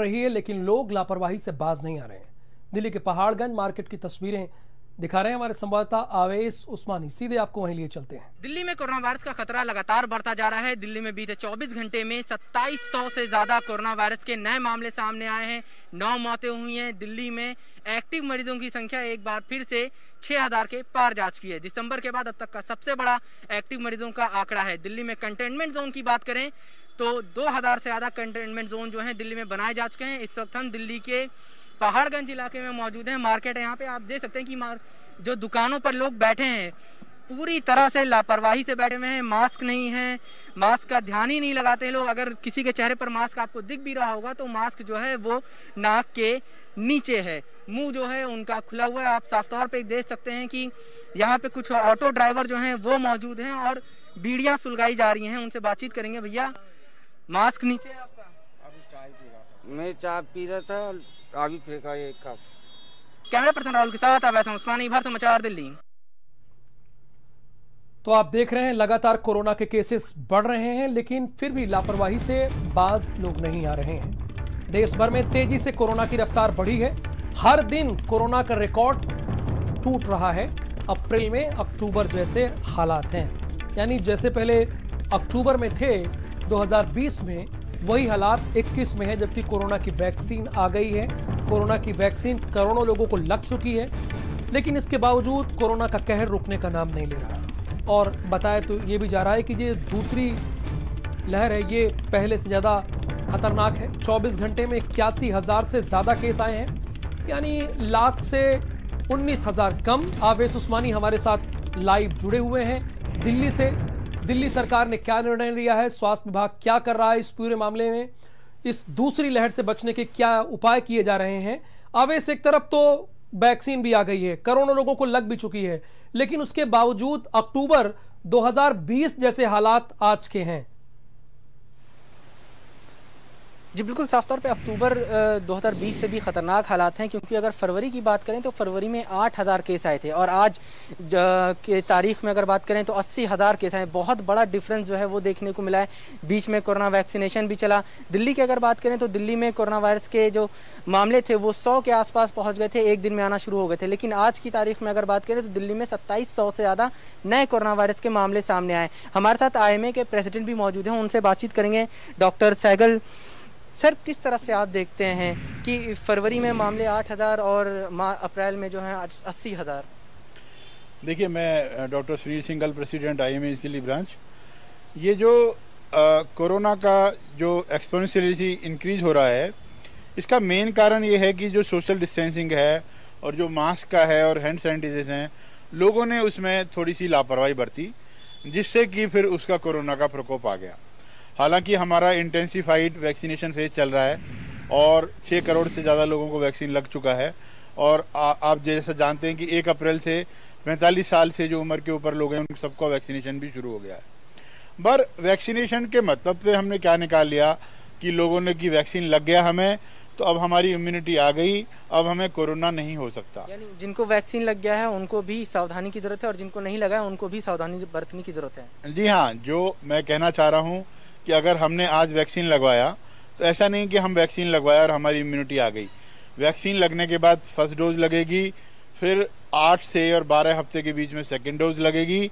रही है लेकिन लोग लापरवाही से बाज नहीं आ रहे हैं दिल्ली के पहाड़गंज मार्केट की तस्वीरें दिखा रहे हैं हमारे संवाददाता आवेश उस्मानी सीधे आपको वहीं लिए चलते हैं दिल्ली में कोरोना वायरस का खतरा लगातार बढ़ता जा रहा है दिल्ली में बीते 24 घंटे में 2700 से ज्यादा कोरोना वायरस के नए मामले सामने आए हैं नौ मौतें हुई हैं दिल्ली में एक्टिव मरीजों की संख्या एक बार फिर से हजार के पार जा चुकी है दिसंबर के बाद अब तक का सबसे बड़ा एक्टिव मरीजों का आंकड़ा है दिल्ली में कंटेनमेंट जोन की बात करें तो 2000 से ज़्यादा कंटेनमेंट जोन जो हैं दिल्ली में बनाए जा चुके हैं इस वक्त हम दिल्ली के पहाड़गंज इलाके में मौजूद हैं मार्केट है यहाँ पे आप देख सकते हैं कि मार जो दुकानों पर लोग बैठे हैं पूरी तरह से लापरवाही से बैठे हुए हैं मास्क नहीं है मास्क का ध्यान ही नहीं लगाते लोग अगर किसी के चेहरे पर मास्क आपको दिख भी रहा होगा तो मास्क जो है वो नाक के नीचे है मुंह जो है उनका खुला हुआ है आप साफ तौर पे देख सकते हैं कि यहाँ पे कुछ ऑटो ड्राइवर जो हैं वो मौजूद हैं और बीड़ियाँ सुलगाई जा रही हैं उनसे बातचीत करेंगे भैया मास्क नीचे आपका अभी चाय पी रहा था मैं चाय पी रहा था अभी फेंका एक कप कैमरा पर्सन राहुल के साथ अब ऐसा उस्मानी भर समाचार दिल्ली तो आप देख रहे हैं लगातार कोरोना के केसेस बढ़ रहे हैं लेकिन फिर भी लापरवाही से बाज लोग नहीं आ रहे हैं देश भर में तेजी से कोरोना की रफ्तार बढ़ी है हर दिन कोरोना का रिकॉर्ड टूट रहा है अप्रैल में अक्टूबर जैसे हालात हैं यानी जैसे पहले अक्टूबर में थे 2020 में वही हालात 21 में है जबकि कोरोना की वैक्सीन आ गई है कोरोना की वैक्सीन करोड़ों लोगों को लग चुकी है लेकिन इसके बावजूद कोरोना का कहर रुकने का नाम नहीं ले रहा और बताया तो ये भी जा रहा है कि ये दूसरी लहर है ये पहले से ज़्यादा खतरनाक है 24 घंटे में इक्यासी हज़ार से ज़्यादा केस आए हैं यानी लाख से उन्नीस हज़ार कम आवेश उस्मानी हमारे साथ लाइव जुड़े हुए हैं दिल्ली से दिल्ली सरकार ने क्या निर्णय लिया है स्वास्थ्य विभाग क्या कर रहा है इस पूरे मामले में इस दूसरी लहर से बचने के क्या उपाय किए जा रहे हैं अब इस एक तरफ तो वैक्सीन भी आ गई है करोड़ों लोगों को लग भी चुकी है लेकिन उसके बावजूद अक्टूबर 2020 जैसे हालात आज के हैं जी बिल्कुल साफ तौर पे अक्टूबर 2020 से भी ख़तरनाक हालात हैं क्योंकि अगर फरवरी की बात करें तो फरवरी में 8000 केस आए थे और आज के तारीख में अगर बात करें तो 80000 केस आए बहुत बड़ा डिफरेंस जो है वो देखने को मिला है बीच में कोरोना वैक्सीनेशन भी चला दिल्ली की अगर बात करें तो दिल्ली में कोरोना वायरस के जो मामले थे वो सौ के आसपास पहुँच गए थे एक दिन में आना शुरू हो गए थे लेकिन आज की तारीख में अगर बात करें तो दिल्ली में सत्ताईस से ज़्यादा नए कोरोना वायरस के मामले सामने आए हमारे साथ आई के प्रेसिडेंट भी मौजूद हैं उनसे बातचीत करेंगे डॉक्टर सैगल सर किस तरह से आप देखते हैं कि फरवरी में मामले आठ हज़ार और अप्रैल में जो है अस्सी हज़ार देखिए मैं doctor Sunil Singhal president I M Delhi branch ये जो कोरोना का जो एक्सपोनेंशियली इंक्रीज हो रहा है इसका मेन कारण ये है कि जो सोशल डिस्टेंसिंग है और जो मास्क का है और हैंड सैनिटाइजेशन है लोगों ने उसमें थोड़ी सी लापरवाही बरती जिससे कि फिर उसका कोरोना का प्रकोप आ गया हालांकि हमारा इंटेंसिफाइड वैक्सीनेशन फेज चल रहा है और छः करोड़ से ज़्यादा लोगों को वैक्सीन लग चुका है और आ, आप जैसा जानते हैं कि एक अप्रैल से पैंतालीस साल से जो उम्र के ऊपर लोग हैं उन सबका वैक्सीनेशन भी शुरू हो गया है पर वैक्सीनेशन के मतलब पे हमने क्या निकाल लिया कि लोगों ने कि वैक्सीन लग गया हमें तो अब हमारी इम्यूनिटी आ गई अब हमें कोरोना नहीं हो सकता यानी जिनको वैक्सीन लग गया है उनको भी सावधानी की जरूरत है और जिनको नहीं लगा है उनको भी सावधानी बरतने की जरूरत है जी हाँ जो मैं कहना चाह रहा हूँ कि अगर हमने आज वैक्सीन लगवाया तो ऐसा नहीं कि हम वैक्सीन लगवाया और हमारी इम्यूनिटी आ गई वैक्सीन लगने के बाद फर्स्ट डोज लगेगी फिर आठ से और बारह हफ्ते के बीच में सेकेंड डोज लगेगी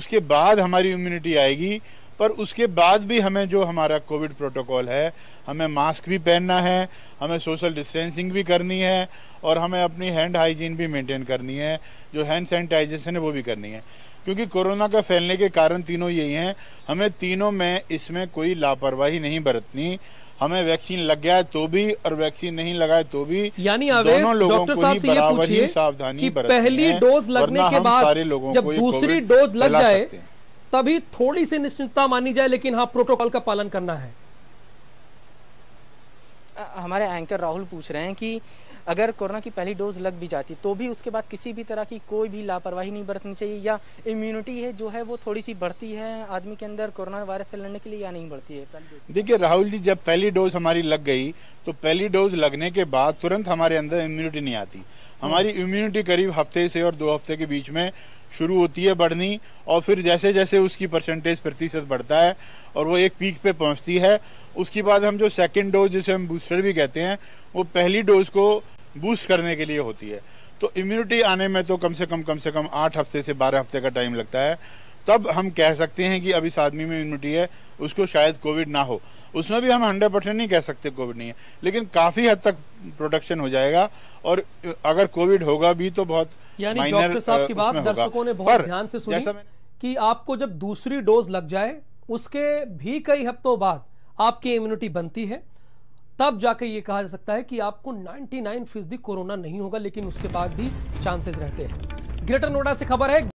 उसके बाद हमारी इम्यूनिटी आएगी पर उसके बाद भी हमें जो हमारा कोविड प्रोटोकॉल है हमें मास्क भी पहनना है हमें सोशल डिस्टेंसिंग भी करनी है और हमें अपनी हैंड हाइजीन भी मेंटेन करनी है जो हैंड सैनिटाइजेशन है वो भी करनी है क्योंकि कोरोना का फैलने के कारण तीनों यही हैं हमें तीनों में इसमें कोई लापरवाही नहीं बरतनी हमें वैक्सीन लग गया है तो भी और वैक्सीन नहीं लगाए तो भी यानी दोनों लोगों को ही बराबर ही सावधानी पहली डोज लगने के बाद सारे लोगों जब दूसरी डोज लग जाए तभी थोड़ी सी निश्चिंतता मानी जाए लेकिन हाँ प्रोटोकॉल का पालन करना है हमारे एंकर राहुल पूछ रहे हैं कि अगर कोरोना की पहली डोज लग भी जाती तो भी उसके बाद किसी भी तरह की कोई भी लापरवाही नहीं बरतनी चाहिए या इम्यूनिटी है जो है वो थोड़ी सी बढ़ती है आदमी के अंदर कोरोना वायरस से लड़ने के लिए या नहीं बढ़ती है देखिए राहुल जी जब पहली डोज हमारी लग गई तो पहली डोज लगने के बाद तुरंत हमारे अंदर इम्यूनिटी नहीं आती हमारी इम्यूनिटी करीब हफ्ते से और दो हफ्ते के बीच में शुरू होती है बढ़नी और फिर जैसे जैसे उसकी परसेंटेज प्रतिशत बढ़ता है और वो एक पीक पे पहुंचती है उसके बाद हम जो सेकंड डोज जिसे हम बूस्टर भी कहते हैं वो पहली डोज को बूस्ट करने के लिए होती है तो इम्यूनिटी आने में तो कम से कम कम से कम आठ हफ्ते से बारह हफ्ते का टाइम लगता है तब हम कह सकते हैं कि अब इस आदमी में इम्यूनिटी है उसको शायद कोविड ना हो उसमें भी हम हंड्रेड परसेंट नहीं कह सकते कोविड नहीं है लेकिन काफ़ी हद तक प्रोटेक्शन हो जाएगा और अगर कोविड होगा भी तो बहुत यानी डॉक्टर साहब की बात दर्शकों ने बहुत ध्यान से सुनी कि आपको जब दूसरी डोज लग जाए उसके भी कई हफ्तों बाद आपकी इम्यूनिटी बनती है तब जाकर ये कहा जा सकता है कि आपको 99 फीसदी कोरोना नहीं होगा लेकिन उसके बाद भी चांसेस रहते हैं ग्रेटर नोएडा से खबर है